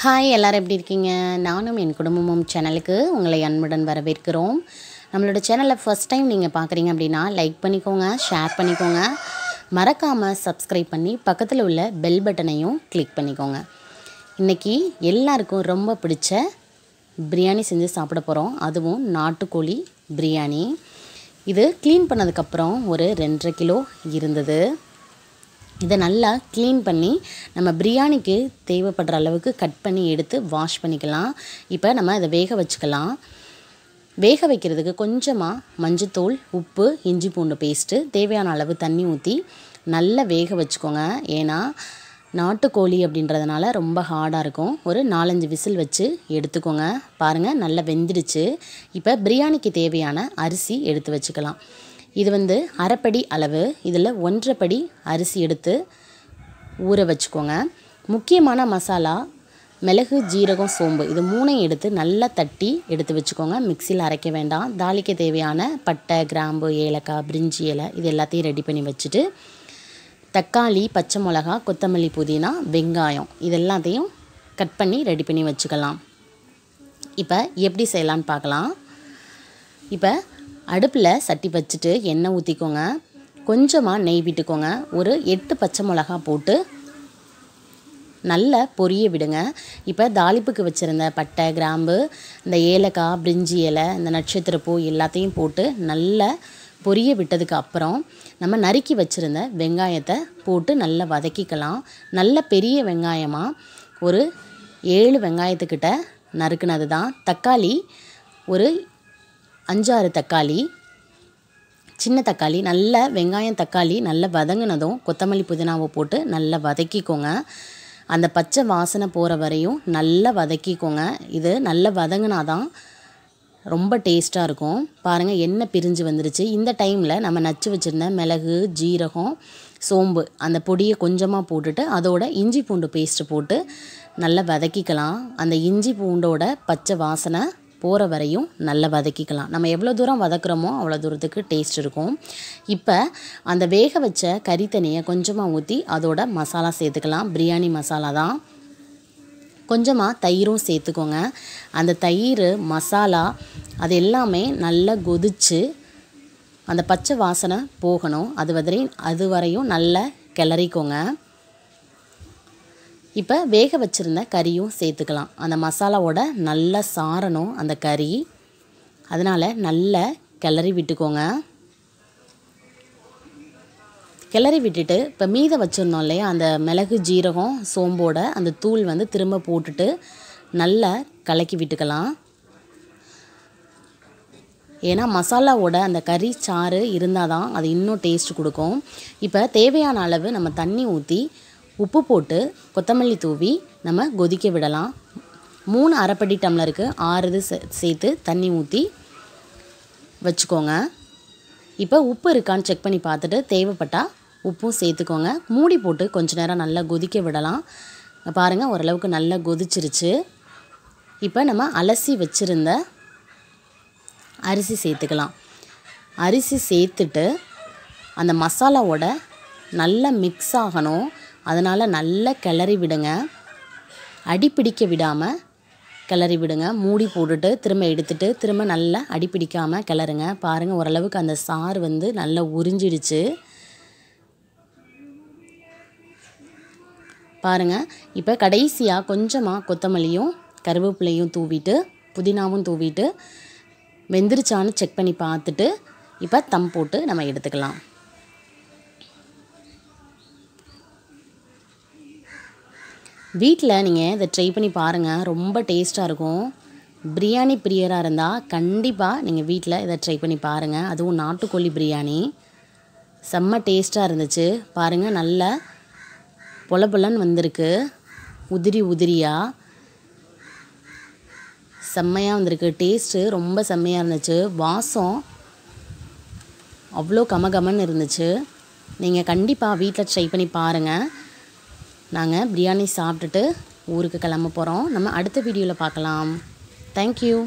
hi எல்லோரும் எப்படி இருக்கீங்க நானும் என் குடும்பமும் சேனலுக்கு உங்களை அன்புடன் வரவேற்கிறோம் நம்மளோட சேனலை ஃபஸ்ட் டைம் நீங்கள் பார்க்குறீங்க அப்படின்னா லைக் பண்ணிக்கோங்க ஷேர் பண்ணிக்கோங்க மறக்காமல் சப்ஸ்கிரைப் பண்ணி பக்கத்தில் உள்ள பெல் பட்டனையும் கிளிக் பண்ணிக்கோங்க இன்றைக்கி எல்லாருக்கும் ரொம்ப பிடிச்ச பிரியாணி செஞ்சு சாப்பிட போகிறோம் அதுவும் நாட்டுக்கோழி பிரியாணி இது க்ளீன் பண்ணதுக்கப்புறம் ஒரு ரெண்டரை கிலோ இருந்தது இதை நல்லா க்ளீன் பண்ணி நம்ம பிரியாணிக்கு தேவைப்படுற அளவுக்கு கட் பண்ணி எடுத்து வாஷ் பண்ணிக்கலாம் இப்போ நம்ம இதை வேக வச்சுக்கலாம் வேக வைக்கிறதுக்கு கொஞ்சமாக மஞ்சத்தூள் உப்பு இஞ்சி பூண்டு பேஸ்ட்டு தேவையான அளவு தண்ணி ஊற்றி நல்லா வேக வச்சுக்கோங்க ஏன்னா நாட்டுக்கோழி அப்படின்றதுனால ரொம்ப ஹார்டாக இருக்கும் ஒரு நாலஞ்சு விசில் வச்சு எடுத்துக்கோங்க பாருங்கள் நல்லா வெந்துடுச்சு இப்போ பிரியாணிக்கு தேவையான அரிசி எடுத்து வச்சுக்கலாம் இது வந்து அரைப்படி அளவு இதில் ஒன்றைப்படி அரிசி எடுத்து ஊற வச்சுக்கோங்க முக்கியமான மசாலா மிளகு ஜீரகம் சோம்பு இது மூணையும் எடுத்து நல்லா தட்டி எடுத்து வச்சுக்கோங்க மிக்சியில் அரைக்க வேண்டாம் தாளிக்க தேவையான பட்டை கிராம்பு ஏலக்காய் பிரிஞ்சி இலை இது எல்லாத்தையும் ரெடி பண்ணி வச்சுட்டு தக்காளி பச்சை மிளகா கொத்தமல்லி புதினா வெங்காயம் இதெல்லாத்தையும் கட் பண்ணி ரெடி பண்ணி வச்சுக்கலாம் இப்போ எப்படி செய்யலான்னு பார்க்கலாம் இப்போ அடுப்பில் சட்டி வச்சுட்டு எண்ணெய் ஊற்றிக்கோங்க கொஞ்சமாக நெய் விட்டுக்கோங்க ஒரு எட்டு பச்சை மிளகா போட்டு நல்லா பொரிய விடுங்க இப்போ தாளிப்புக்கு வச்சுருந்த பட்டை கிராம்பு இந்த ஏலக்காய் பிரிஞ்சி இலை இந்த நட்சத்திரப்பூ எல்லாத்தையும் போட்டு நல்லா பொரிய விட்டதுக்கு அப்புறம் நம்ம நறுக்கி வச்சுருந்த வெங்காயத்தை போட்டு நல்லா வதக்கிக்கலாம் நல்ல பெரிய வெங்காயமாக ஒரு ஏழு வெங்காயத்துக்கிட்ட நறுக்குனது தான் தக்காளி ஒரு அஞ்சாறு தக்காளி சின்ன தக்காளி நல்ல வெங்காயம் தக்காளி நல்லா வதங்கினதும் கொத்தமல்லி புதினாவை போட்டு நல்லா வதக்கிக்கோங்க அந்த பச்சை வாசனை போகிற வரையும் நல்லா வதக்கிக்கோங்க இது நல்லா வதங்கினாதான் ரொம்ப டேஸ்ட்டாக இருக்கும் பாருங்கள் எண்ணெய் பிரிஞ்சு வந்துருச்சு இந்த டைமில் நம்ம நச்சு வச்சுருந்த மிளகு ஜீரகம் சோம்பு அந்த பொடியை கொஞ்சமாக போட்டுட்டு அதோட இஞ்சி பூண்டு பேஸ்ட்டு போட்டு நல்லா வதக்கிக்கலாம் அந்த இஞ்சி பூண்டோட பச்சை வாசனை போகிற வரையும் நல்லா வதக்கிக்கலாம் நம்ம எவ்வளோ தூரம் வதக்குறோமோ அவ்வளோ தூரத்துக்கு டேஸ்ட் இருக்கும் இப்போ அந்த வேக வச்ச கறி தண்ணியை கொஞ்சமாக ஊற்றி அதோட மசாலா சேர்த்துக்கலாம் பிரியாணி மசாலா தான் கொஞ்சமாக தயிரும் சேர்த்துக்கோங்க அந்த தயிர் மசாலா அது எல்லாமே நல்லா கொதித்து அந்த பச்சை வாசனை போகணும் அது வரை அது வரையும் நல்லா கிளறிக்கோங்க இப்போ வேக வச்சுருந்த கறியும் சேர்த்துக்கலாம் அந்த மசாலாவோட நல்லா சாரணும் அந்த கறி அதனால் நல்ல கிளறி விட்டுக்கோங்க கிளறி விட்டுட்டு இப்போ மீத வச்சுருந்தோம் இல்லையா அந்த மிளகு ஜீரகம் சோம்போட அந்த தூள் வந்து திரும்ப போட்டுட்டு நல்லா கலக்கி விட்டுக்கலாம் ஏன்னா மசாலாவோட அந்த கறி சாறு இருந்தால் தான் அது இன்னும் டேஸ்ட் கொடுக்கும் இப்போ தேவையான அளவு நம்ம தண்ணி ஊற்றி உப்பு போட்டு கொத்தமல்லி தூவி நம்ம கொதிக்க விடலாம் மூணு அரைப்படி டம்ளருக்கு ஆறு இது சேர்த்து தண்ணி ஊற்றி வச்சுக்கோங்க இப்போ உப்பு இருக்கான்னு செக் பண்ணி பார்த்துட்டு தேவைப்பட்டால் உப்பும் சேர்த்துக்கோங்க மூடி போட்டு கொஞ்ச நேரம் நல்லா கொதிக்க விடலாம் பாருங்கள் ஓரளவுக்கு நல்லா கொதிச்சிருச்சு இப்போ நம்ம அலசி வச்சுருந்த அரிசி சேர்த்துக்கலாம் அரிசி சேர்த்துட்டு அந்த மசாலாவோட நல்லா மிக்ஸ் ஆகணும் அதனால் நல்லா கிளறி விடுங்க அடி பிடிக்க விடாமல் கிளறி விடுங்க மூடி போட்டுட்டு திரும்ப எடுத்துகிட்டு திரும்ப நல்லா அடி பிடிக்காமல் கிளறுங்க பாருங்கள் ஓரளவுக்கு அந்த சாறு வந்து நல்லா உறிஞ்சிடுச்சு பாருங்கள் இப்போ கடைசியாக கொஞ்சமாக கொத்தமல்லியும் கருவேப்பிலையும் தூவிட்டு புதினாவும் தூவிட்டு வெந்துருச்சான்னு செக் பண்ணி பார்த்துட்டு இப்போ தம் போட்டு நம்ம எடுத்துக்கலாம் வீட்டில் நீங்கள் இதை ட்ரை பண்ணி பாருங்கள் ரொம்ப டேஸ்ட்டாக இருக்கும் பிரியாணி பிரியராக இருந்தால் கண்டிப்பாக நீங்கள் வீட்டில் இதை ட்ரை பண்ணி பாருங்கள் அதுவும் நாட்டுக்கோழி பிரியாணி செம்ம டேஸ்ட்டாக இருந்துச்சு பாருங்கள் நல்ல பொல வந்திருக்கு உதிரி உதிரியாக செம்மையாக வந்திருக்கு டேஸ்ட்டு ரொம்ப செம்மையாக இருந்துச்சு வாசம் அவ்வளோ கமகமன்னு இருந்துச்சு நீங்கள் கண்டிப்பாக வீட்டில் ட்ரை பண்ணி பாருங்கள் நாங்கள் பிரியாணி சாப்பிட்டுட்டு ஊருக்கு கிளம்ப போகிறோம் நம்ம அடுத்த வீடியோவில் பார்க்கலாம் தேங்க்யூ